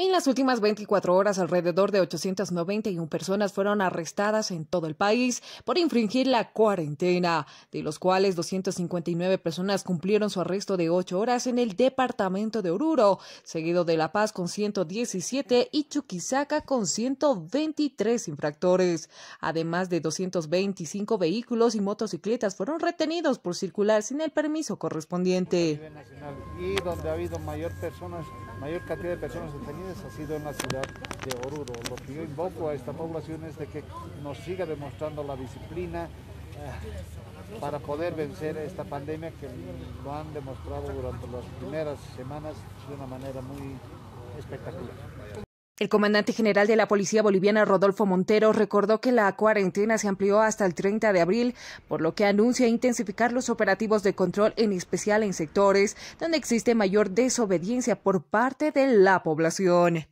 En las últimas 24 horas, alrededor de 891 personas fueron arrestadas en todo el país por infringir la cuarentena, de los cuales 259 personas cumplieron su arresto de 8 horas en el departamento de Oruro, seguido de La Paz con 117 y Chuquisaca con 123 infractores. Además de 225 vehículos y motocicletas fueron retenidos por circular sin el permiso correspondiente. Y donde ha habido mayor, personas, mayor cantidad de personas detenidas ha sido en la ciudad de Oruro. Lo que yo invoco a esta población es de que nos siga demostrando la disciplina eh, para poder vencer esta pandemia que lo han demostrado durante las primeras semanas de una manera muy espectacular. El comandante general de la Policía Boliviana, Rodolfo Montero, recordó que la cuarentena se amplió hasta el 30 de abril, por lo que anuncia intensificar los operativos de control, en especial en sectores donde existe mayor desobediencia por parte de la población.